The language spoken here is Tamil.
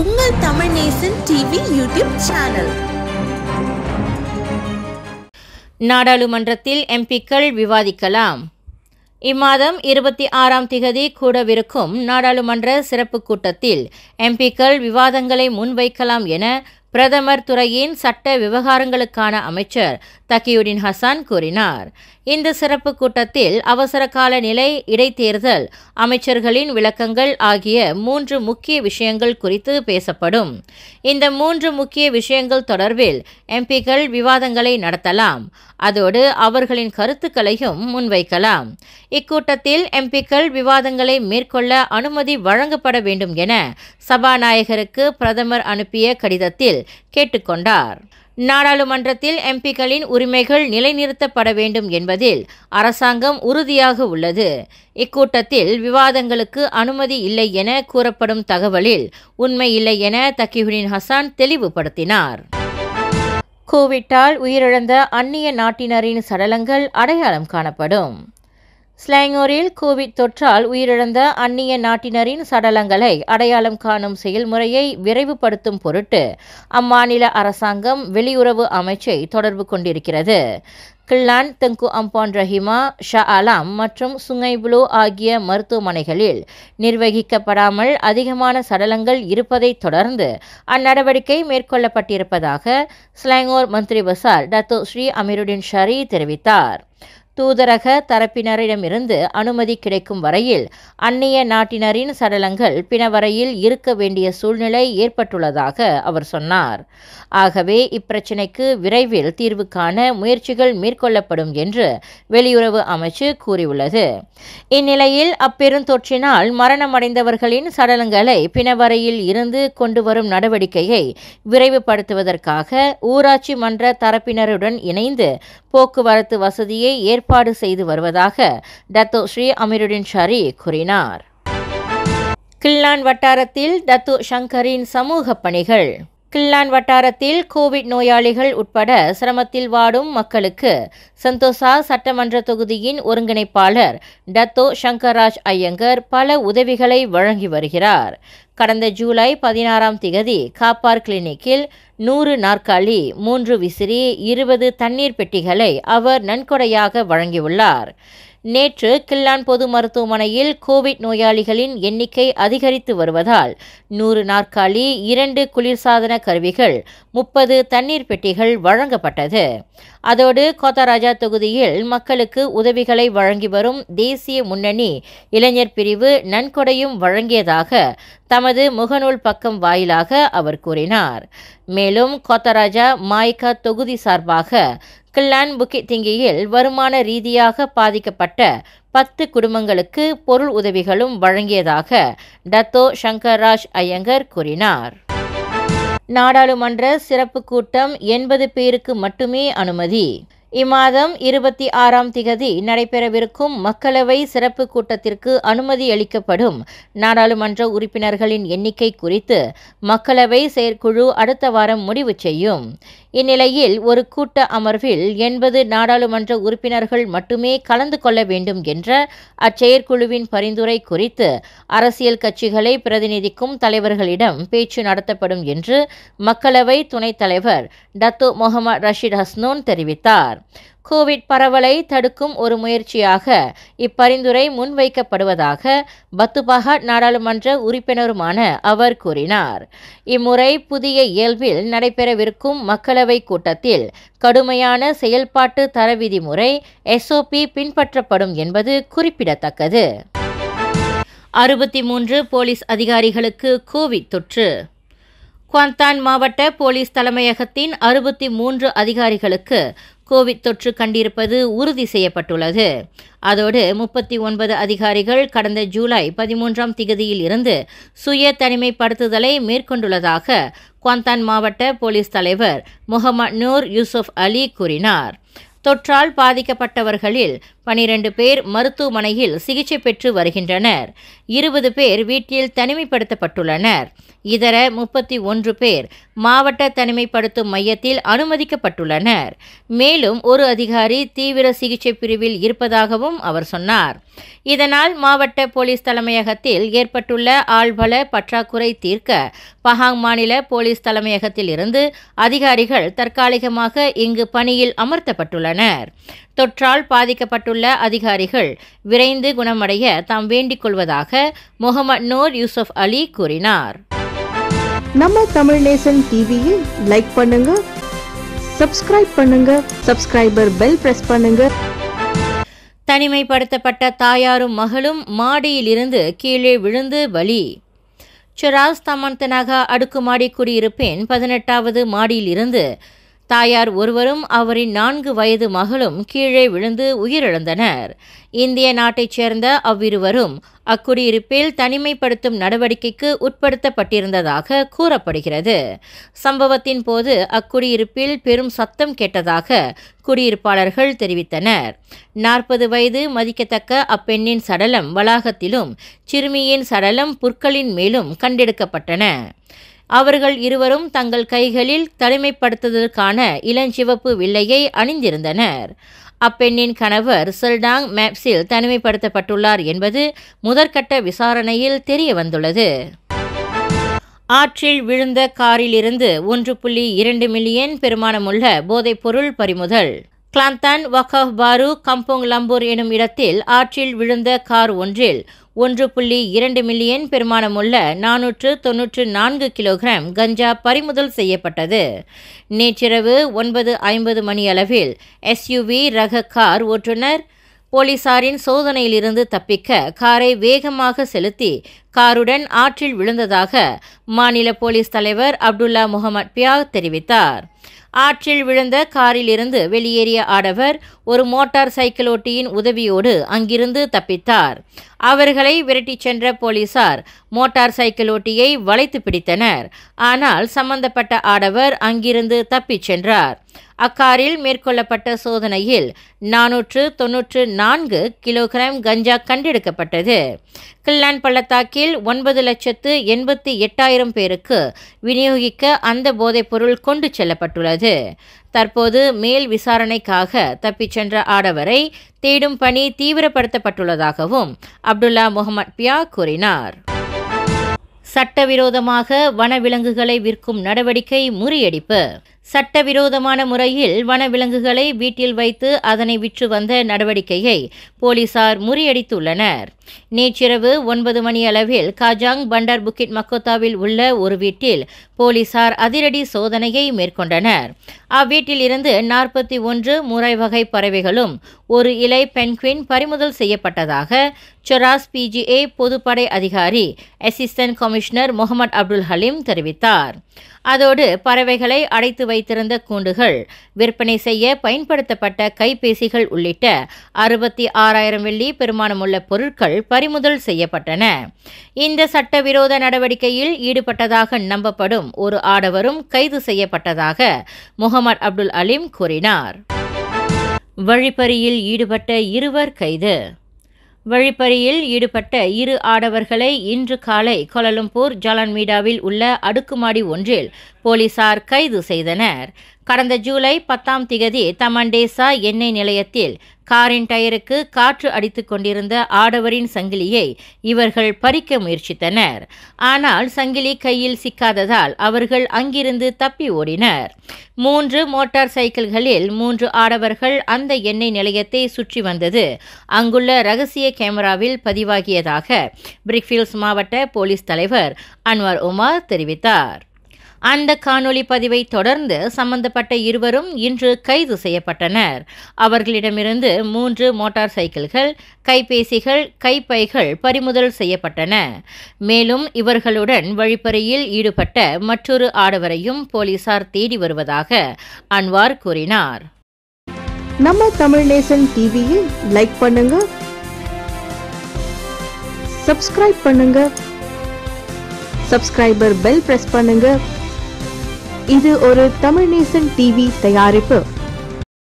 உங்கள் Tamil Nesan TV YouTube channel நாடாளுமன்றத்தில் எம்பிக்கள் விவாதிக்கலாம் இம்மாதம் இருபத்தி ஆறாம் திகதி கூடவிருக்கும் நாடாளுமன்ற சிறப்பு கூட்டத்தில் எம்பிக்கள் விவாதங்களை முன்வைக்கலாம் என பிரதமர் துறையின் சட்ட விவகாரங்களுக்கான அமைச்சர் தக்கியுடின் ஹசான் கூறினார் இந்த சிறப்பு கூட்டத்தில் அவசர கால நிலை இடைத்தேர்தல் அமைச்சர்களின் விளக்கங்கள் ஆகிய மூன்று முக்கிய விஷயங்கள் குறித்து பேசப்படும் இந்த மூன்று முக்கிய விஷயங்கள் தொடர்பில் எம்பிக்கள் விவாதங்களை நடத்தலாம் அதோடு அவர்களின் கருத்துக்களையும் முன்வைக்கலாம் இக்கூட்டத்தில் எம்பிக்கள் விவாதங்களை மேற்கொள்ள அனுமதி வழங்கப்பட வேண்டும் என சபாநாயகருக்கு பிரதமர் அனுப்பிய கடிதத்தில் கேட்டுக்கொண்டார் நாடாளுமன்றத்தில் எம்பிக்களின் உரிமைகள் நிலைநிறுத்தப்பட வேண்டும் என்பதில் அரசாங்கம் உறுதியாக உள்ளது இக்கூட்டத்தில் விவாதங்களுக்கு அனுமதி இல்லை என கூறப்படும் தகவலில் உண்மை இல்லை என தக்கிஹுடின் ஹசான் தெளிவுபடுத்தினார் கோவிட்டால் உயிரிழந்த அந்நிய நாட்டினரின் சடலங்கள் அடையாளம் காணப்படும் ஸ்லாங்கூரில் கோவிட் தொற்றால் உயிரிழந்த அந்நிய நாட்டினரின் சடலங்களை அடையாளம் காணும் செயல்முறையை விரைவுபடுத்தும் பொருட்டு அம்மாநில அரசாங்கம் வெளியுறவு அமைச்சை தொடர்பு கொண்டிருக்கிறது கில்லான் தெங்கு அம்பான் ரஹிமா ஷா அலாம் மற்றும் சுங்கைபுலு ஆகிய மருத்துவமனைகளில் நிர்வகிக்கப்படாமல் அதிகமான சடலங்கள் இருப்பதை தொடர்ந்து அந்நடவடிக்கை மேற்கொள்ளப்பட்டிருப்பதாக ஸ்லாங்கோர் மந்திரி பசார் டத்தோ ஸ்ரீ அமீருடின் ஷரி தெரிவித்தார் தூதரக தரப்பினரிடமிருந்து அனுமதி கிடைக்கும் வரையில் அந்நிய நாட்டினரின் சடலங்கள் பிணவரையில் இருக்க வேண்டிய சூழ்நிலை ஏற்பட்டுள்ளதாக அவர் சொன்னார் ஆகவே இப்பிரச்சினைக்கு விரைவில் தீர்வு காண முயற்சிகள் மேற்கொள்ளப்படும் என்று வெளியுறவு அமைச்சு கூறியுள்ளது இந்நிலையில் அப்பெருந்தொற்றினால் மரணமடைந்தவர்களின் சடலங்களை பிணவரையில் இருந்து கொண்டு வரும் நடவடிக்கையை விரைவுபடுத்துவதற்காக ஊராட்சி மன்ற தரப்பினருடன் இணைந்து போக்குவரத்து வசதியை ஏற்ப ஏற்பாடு செய்து வருவதாக டத்து ஸ்ரீ அமிருடின் ஷரி கூறினார் கில்லான் வட்டாரத்தில் டத்து ஷங்கரின் சமூக பணிகள் கில்லான் வட்டாரத்தில் கோவிட் நோயாளிகள் உட்பட சிரமத்தில் வாடும் மக்களுக்கு சந்தோஷா சட்டமன்ற தொகுதியின் ஒருங்கிணைப்பாளர் டத்தோ சங்கர்ராஜ் ஐயங்கர் பல உதவிகளை வழங்கி வருகிறார் கடந்த ஜூலை பதினாறாம் திகதி காப்பார் கிளினிக்கில் நூறு நாற்காலி மூன்று விசிறி இருபது தண்ணீர் பெட்டிகளை அவர் நன்கொடையாக வழங்கியுள்ளார் நேற்று கில்லான் பொது மருத்துவமனையில் கோவிட் நோயாளிகளின் எண்ணிக்கை அதிகரித்து வருவதால் நூறு நாற்காலி இரண்டு குளிர்சாதன கருவிகள் முப்பது தண்ணீர் பெட்டிகள் வழங்கப்பட்டது அதோடு கோத்தராஜா தொகுதியில் மக்களுக்கு உதவிகளை வழங்கி வரும் தேசிய முன்னணி இளைஞர் பிரிவு நன்கொடையும் வழங்கியதாக தமது முகநூல் பக்கம் வாயிலாக அவர் கூறினார் மேலும் கோத்தராஜா மாய்கா தொகுதி சார்பாக கிள்ளான் புக்கி திங்கியில் வருமான ரீதியாக பாதிக்கப்பட்ட பத்து குடும்பங்களுக்கு பொருள் உதவிகளும் வழங்கியதாக டத்தோ சங்கர்ராஜ் ஐயங்கர் கூறினார் நாடாளுமன்ற சிறப்பு கூட்டம் எண்பது பேருக்கு மட்டுமே அனுமதி இம்மாதம் இருபத்தி ஆறாம் திகதி நடைபெறவிருக்கும் மக்களவை சிறப்பு கூட்டத்திற்கு அனுமதி அளிக்கப்படும் நாடாளுமன்ற உறுப்பினர்களின் எண்ணிக்கை குறித்து மக்களவை செயற்குழு அடுத்த வாரம் முடிவு செய்யும் இந்நிலையில் ஒரு கூட்ட அமர்வில் எண்பது நாடாளுமன்ற உறுப்பினர்கள் மட்டுமே கலந்து கொள்ள வேண்டும் என்ற அச்செயற்குழுவின் பரிந்துரை குறித்து அரசியல் கட்சிகளை பிரதிநிதிக்கும் தலைவர்களிடம் பேச்சு நடத்தப்படும் என்று மக்களவை துணைத் தலைவர் டத்து முகமது ரஷீத் ஹஸ்னோன் தெரிவித்தார் கோவிட் பரவலை தடுக்கும் ஒரு முயற்சியாக இப்பரிந்துரை முன்வைக்கப்படுவதாக பத்துபஹாட் நாடாளுமன்ற உறுப்பினருமான அவர் கூறினார் இம்முறை புதிய இயல்பில் நடைபெறவிருக்கும் மக்களவைக் கூட்டத்தில் கடுமையான செயல்பாட்டு தர விதிமுறை எஸ்ஓபி பின்பற்றப்படும் என்பது குறிப்பிடத்தக்கது அறுபத்தி மூன்று போலீஸ் அதிகாரிகளுக்கு கோவிட் தொற்று குவாந்தான் மாவட்ட போலீஸ் தலைமையகத்தின் அறுபத்தி மூன்று அதிகாரிகளுக்கு கோவிட் தொற்று கண்டிருப்பது உறுதி செய்யப்பட்டுள்ளது அதோடு முப்பத்தி ஒன்பது அதிகாரிகள் கடந்த ஜூலை பதிமூன்றாம் திகதியில் இருந்து சுய தனிமைப்படுத்துதலை மேற்கொண்டுள்ளதாக குவாந்தான் மாவட்ட போலீஸ் தலைவர் முகமது நூர் யூசுப் அலி கூறினார் தொற்றால் பாதிக்கப்பட்டவர்களில் பனிரண்டு பேர் மருத்துவமனையில் சிகிச்சை பெற்று வருகின்றனர் இருபது பேர் வீட்டில் தனிமைப்படுத்தப்பட்டுள்ளனர் இதர முப்பத்தி ஒன்று பேர் மாவட்ட தனிமைப்படுத்தும் மையத்தில் அனுமதிக்கப்பட்டுள்ளனர் மேலும் ஒரு அதிகாரி தீவிர சிகிச்சை பிரிவில் இருப்பதாகவும் அவர் சொன்னார் இதனால் மாவட்ட போலீஸ் தலைமையகத்தில் ஏற்பட்டுள்ள ஆள்பல பற்றாக்குறை தீர்க்க பஹாங் மாநில போலீஸ் தலைமையகத்தில் இருந்து அதிகாரிகள் தற்காலிகமாக இங்கு பணியில் அமர்த்தப்பட்டுள்ளனர் கூறியுள்ளனர் தொற்றால் பாதிக்கப்பட்டுள்ள அதிகாரிகள் விரைந்து குணமடைய தாம் வேண்டிக் கொள்வதாக முகமது நூர் யூசுப் அலி கூறினார் நம்ம தமிழ் நேசன் டிவியில் லைக் பண்ணுங்க சப்ஸ்கிரைப் பண்ணுங்க சப்ஸ்கிரைபர் பெல் பிரஸ் பண்ணுங்க தனிமைப்படுத்தப்பட்ட தாயாரும் மகளும் மாடியிலிருந்து கீழே விழுந்து பலி சிராஸ் தமன்தனாக அடுக்குமாடி குடியிருப்பின் பதினெட்டாவது மாடியிலிருந்து தாயார் ஒருவரும் அவரின் நான்கு வயது மகளும் கீழே விழுந்து உயிரிழந்தனர் இந்திய நாட்டைச் சேர்ந்த அவ்விருவரும் அக்குடியிருப்பில் தனிமைப்படுத்தும் நடவடிக்கைக்கு உட்படுத்தப்பட்டிருந்ததாக கூறப்படுகிறது சம்பவத்தின் போது அக்குடியிருப்பில் பெரும் சத்தம் கேட்டதாக குடியிருப்பாளர்கள் தெரிவித்தனர் நாற்பது வயது மதிக்கத்தக்க அப்பெண்ணின் சடலம் வளாகத்திலும் சிறுமியின் சடலம் புற்களின் மேலும் கண்டெடுக்கப்பட்டன அவர்கள் இருவரும் தங்கள் கைகளில் தனிமைப்படுத்துவதற்கான இளஞ்சிவப்பு வில்லையை அணிந்திருந்தனர் அப்பெண்ணின் கணவர் செல்டாங் மேப்ஸில் தனிமைப்படுத்தப்பட்டுள்ளார் என்பது முதற்கட்ட விசாரணையில் தெரிய வந்துள்ளது ஆற்றில் விழுந்த காரிலிருந்து ஒன்று புள்ளி இரண்டு மில்லியன் பெருமானமுள்ள போதைப்பொருள் பறிமுதல் கிளாந்தான் வகாஃப் பாரு கம்போங் லம்பூர் எனும் இடத்தில் ஆற்றில் விழுந்த கார் ஒன்றில் ஒன்று புள்ளி இரண்டு மில்லியன் பெருமானமுள்ள நானூற்று தொன்னூற்று நான்கு கிலோகிராம் கஞ்சா பறிமுதல் செய்யப்பட்டது நேற்றிரவு ஒன்பது ஐம்பது மணியளவில் எஸ்யூவி ரக கார் ஓட்டுநர் போலீசாரின் சோதனையிலிருந்து தப்பிக்க காரை வேகமாக செலுத்தி காருடன் ஆற்றில் விழுந்ததாக மாநில போலீஸ் தலைவர் அப்துல்லா முகமது பியா தெரிவித்தார் ஆற்றில் விழுந்த காரிலிருந்து வெளியேறிய ஆடவர் ஒரு மோட்டார் சைக்கிள் ஓட்டியின் உதவியோடு அங்கிருந்து தப்பித்தார் அவர்களை விரட்டிச் சென்ற போலீசார் மோட்டார் சைக்கிள் ஓட்டியை வளைத்து பிடித்தனர் ஆனால் சம்பந்தப்பட்ட ஆடவர் அங்கிருந்து தப்பிச் சென்றார் அக்காரில் மேற்கொள்ளப்பட்ட சோதனையில் நானூற்று தொன்னூற்று நான்கு கிலோகிராம் கஞ்சா கண்டெடுக்கப்பட்டது கில்லான் பள்ளத்தாக்கில் ஒன்பது லட்சத்து எண்பத்தி எட்டாயிரம் பேருக்கு விநியோகிக்க அந்த போதைப்பொருள் கொண்டு செல்லப்பட்டுள்ளது தற்போது மேல் விசாரணைக்காக தப்பிச் சென்ற ஆடவரை தேடும் பணி தீவிரப்படுத்தப்பட்டுள்ளதாகவும் அப்துல்லா முகமது பியா கூறினார் சட்டவிரோதமாக வனவிலங்குகளை விற்கும் நடவடிக்கை முறியடிப்பு சட்டவிரோதமான முறையில் வனவிலங்குகளை வீட்டில் வைத்து அதனை விற்று வந்த நடவடிக்கையை போலீசார் முறியடித்துள்ளனர் நேற்றிரவு ஒன்பது மணி அளவில் காஜாங் பண்டர் புக்கிட் மக்கோத்தாவில் உள்ள ஒரு வீட்டில் போலீசார் அதிரடி சோதனையை மேற்கொண்டனர் அவ்வீட்டில் இருந்து நாற்பத்தி ஒன்று முறை வகை பறவைகளும் ஒரு இலை பென்குயின் பறிமுதல் செய்யப்பட்டதாக சொராஸ் பிஜிஏ பொதுப்படை அதிகாரி அசிஸ்டன்ட் கமிஷனர் முகமது அப்துல் ஹலீம் தெரிவித்தார் அதோடு பறவைகளை அடைத்து வைத்திருந்த கூண்டுகள் விற்பனை செய்ய பயன்படுத்தப்பட்ட கைபேசிகள் உள்ளிட்ட அறுபத்தி ஆறாயிரம் வெள்ளி பெருமானமுள்ள பொருட்கள் பறிமுதல் செய்யப்பட்டன இந்த சட்டவிரோத நடவடிக்கையில் ஈடுபட்டதாக நம்பப்படும் ஒரு ஆடவரும் கைது செய்யப்பட்டதாக முகமது அப்துல் அலீம் கூறினார் வழிப்பறியில் ஈடுபட்ட இருவர் கைது வழிப்பறியில் ஈடுபட்ட இரு ஆடவர்களை இன்று காலை கொலலும்பூர் ஜலான்மீடாவில் உள்ள அடுக்குமாடி ஒன்றில் போலீசார் கைது செய்தனர் கடந்த ஜூலை பத்தாம் திகதி தமண்டேசா எண்ணெய் நிலையத்தில் காரின் டயருக்கு காற்று அடித்துக் கொண்டிருந்த ஆடவரின் சங்கிலியை இவர்கள் பறிக்க முயற்சித்தனர் ஆனால் சங்கிலி கையில் சிக்காததால் அவர்கள் அங்கிருந்து தப்பி ஓடினர் மூன்று மோட்டார் சைக்கிள்களில் மூன்று ஆடவர்கள் அந்த எண்ணெய் நிலையத்தை சுற்றி வந்தது அங்குள்ள ரகசிய கேமராவில் பதிவாகியதாக பிரிக்ஃபீல்ஸ் மாவட்ட போலீஸ் தலைவர் அன்வர் உமார் தெரிவித்தார் அந்த காணொலி பதிவை தொடர்ந்து சம்பந்தப்பட்ட இருவரும் இன்று கைது செய்யப்பட்டனர் அவர்களிடமிருந்து மூன்று மோட்டார் சைக்கிள்கள் கைபேசிகள் கைப்பைகள் பறிமுதல் செய்யப்பட்டன மேலும் இவர்களுடன் வழிப்பறையில் ஈடுபட்ட மற்றொரு ஆடவரையும் போலீசார் தேடி வருவதாக அன்வார் கூறினார் நம்ம தமிழ் நேசன் டிவியில் லைக் பண்ணுங்க சப்ஸ்கிரைப் பண்ணுங்க சப்ஸ்கிரைபர் பெல் பிரஸ் பண்ணுங்க இது ஒரு தமிழ்நேசன் டிவி தயாரிப்பு